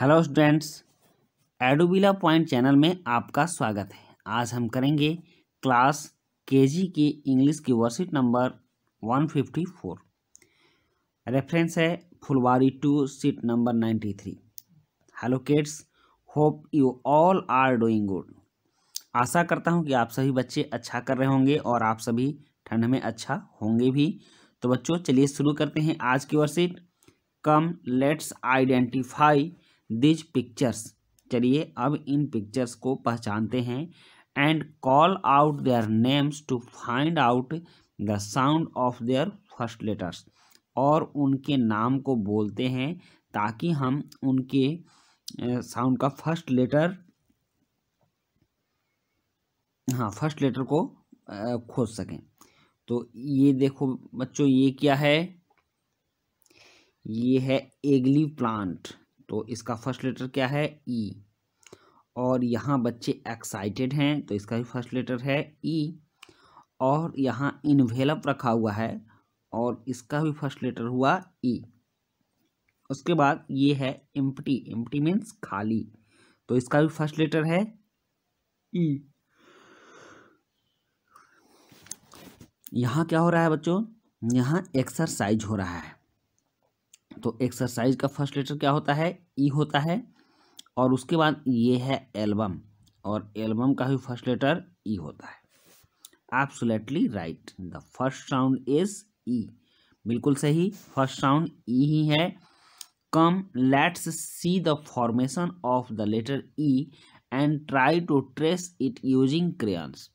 Hello students एडोबिला point channel में आपका स्वागत है आज हम करेंगे क्लास केजी के इंग्लिश की वर्कशीट नंबर 154 रेफरेंस है Phulwari two sheet number 93 hello kids hope you all are doing good आशा करता हूं कि आप सभी बच्चे अच्छा कर रहे होंगे और आप सभी ठंड में अच्छा होंगे भी तो बच्चों चलिए शुरू करते हैं आज की worksheet come let's identify these pictures चलिए अब इन पिक्चर्स को पहचानते हैं and call out their names to find out the sound of their first letters और उनके नाम को बोलते हैं ताकि हम उनके साउंड का फर्स्ट लेटर हाँ फर्स्ट लेटर को खोज सकें तो ये देखो बच्चों ये क्या है ये है एगली प्लांट तो इसका फर्स्ट लेटर क्या है ई e. और यहाँ बच्चे एक्साइटेड हैं तो इसका भी फर्स्ट लेटर है ई e. और यहाँ इन्वेलप रखा हुआ है और इसका भी फर्स्ट लेटर हुआ ई e. उसके बाद ये है एम्प्टी एम्प्टी मीन्स खाली तो इसका भी फर्स्ट लेटर है ई यहाँ क्या हो रहा है बच्चों यहाँ एक्सरसाइज हो रहा है तो एक्सरसाइज का फर्स्ट लेटर क्या होता है ई e होता है और उसके बाद ये है एल्बम और एल्बम का भी फर्स्ट लेटर ई होता है आप absolutely right the first sound is E बिल्कुल सही फर्स्ट साउंड ई ही है come let's see the formation of the letter E and try to trace it using crayons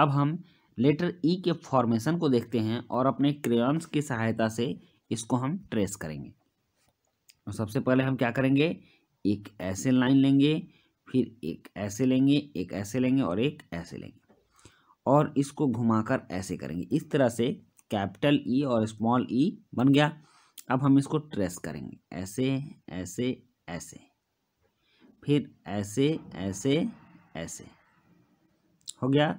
अब हम लेटर ई e के फॉर्मेशन को देखते हैं और अपने क्रेन्स की सहायता से इसको हम ट्रेस करेंगे और सबसे पहले हम क्या करेंगे एक ऐसे लाइन लेंगे फिर एक ऐसे लेंगे एक ऐसे लेंगे और एक ऐसे लेंगे और इसको घुमाकर ऐसे करेंगे इस तरह से कैपिटल ई e और स्मॉल ई e बन गया अब हम इसको ट्रेस करेंगे ऐसे ऐसे ऐसे फिर ऐसे ऐसे ऐसे हो गया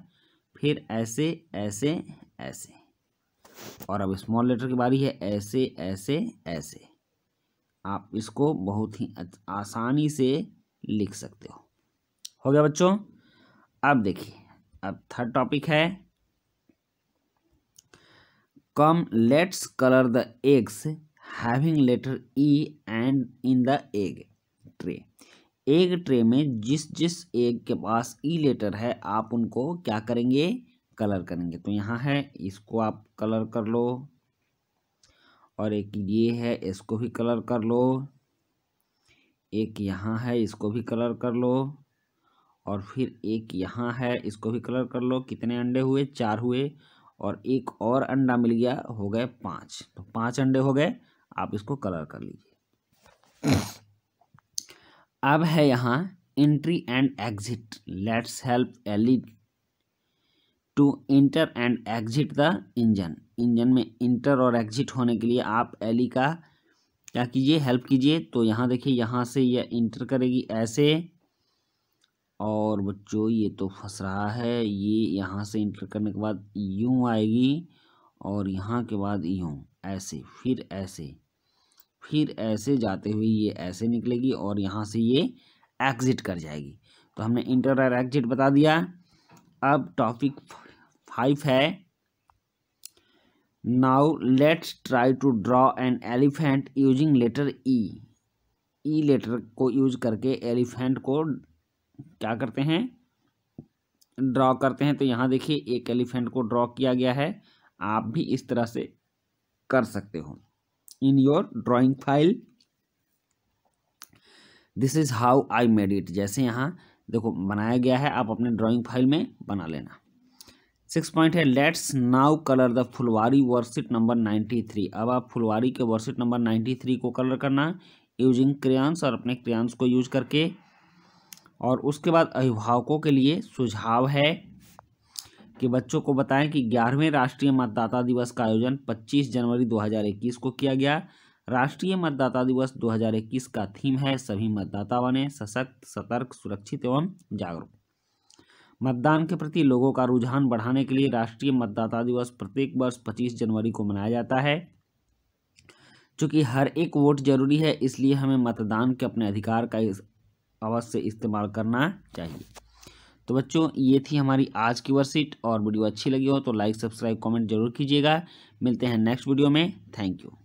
फिर ऐसे ऐसे ऐसे और अब स्मॉल लेटर की बारी है ऐसे ऐसे ऐसे आप इसको बहुत ही आसानी से लिख सकते हो हो गया बच्चों अब देखिए अब थर्ड टॉपिक है come let's colour the eggs having letter E and in the egg tray egg tray में जिस जिस एग के पास ई e लेटर है आप उनको क्या करेंगे कलर करेंगे तो यहाँ है इसको आप कलर कर लो और एक ये है इसको भी कलर कर लो एक यहाँ है इसको भी कलर कर लो और फिर एक यहाँ है इसको भी कलर कर लो कितने अंडे हुए चार हुए और एक और अंडा मिल गया हो गए पाँच तो पाँच अंडे हो गए आप इसको कलर कर लीजिए अब है यहाँ entry and exit let's help Ellie to enter and exit the engine engine में इंटर और एग्जिट होने के लिए आप एली e का क्या कीजिए हेल्प कीजिए तो यहाँ देखिए यहाँ से यह इंटर करेगी ऐसे और बच्चों ये तो फंस रहा है ये यहाँ से इंटर करने के बाद यूँ आएगी और यहाँ के बाद यूँ ऐसे फिर ऐसे फिर ऐसे जाते हुए ये ऐसे निकलेगी और यहाँ से ये एग्ज़िट कर जाएगी तो हमने इंटर और एग्जिट बता दिया अब टॉपिक फाइव है now let's try to draw an elephant using letter E E letter को यूज करके एलिफेंट को क्या करते हैं ड्रॉ करते हैं तो यहाँ देखिए एक एलिफेंट को ड्रॉ किया गया है आप भी इस तरह से कर सकते हो in your drawing file this is how I made it जैसे यहाँ देखो बनाया गया है आप अपने ड्राइंग फाइल में बना लेना सिक्स पॉइंट है let's now colour the Phulwari worksheet number ninety three अब आप फुलवारी के वर्सिट नंबर नाइन्टी थ्री को कलर करना यूजिंग क्रेयंस और अपने क्रेयंस को यूज करके और उसके बाद अभिभावकों के लिए सुझाव है कि बच्चों को बताएं कि ग्यारहवें राष्ट्रीय मतदाता दिवस का आयोजन पच्चीस जनवरी दो को किया गया राष्ट्रीय मतदाता दिवस 2021 का थीम है सभी मतदाता बने सशक्त सतर्क सुरक्षित एवं जागरूक मतदान के प्रति लोगों का रुझान बढ़ाने के लिए राष्ट्रीय मतदाता दिवस प्रत्येक वर्ष 25 जनवरी को मनाया जाता है चूँकि हर एक वोट जरूरी है इसलिए हमें मतदान के अपने अधिकार का इस अवश्य इस्तेमाल करना चाहिए तो बच्चों ये थी हमारी आज की वर्कशीट और वीडियो अच्छी लगी हो तो लाइक सब्सक्राइब कमेंट जरूर कीजिएगा मिलते हैं नेक्स्ट वीडियो में थैंक यू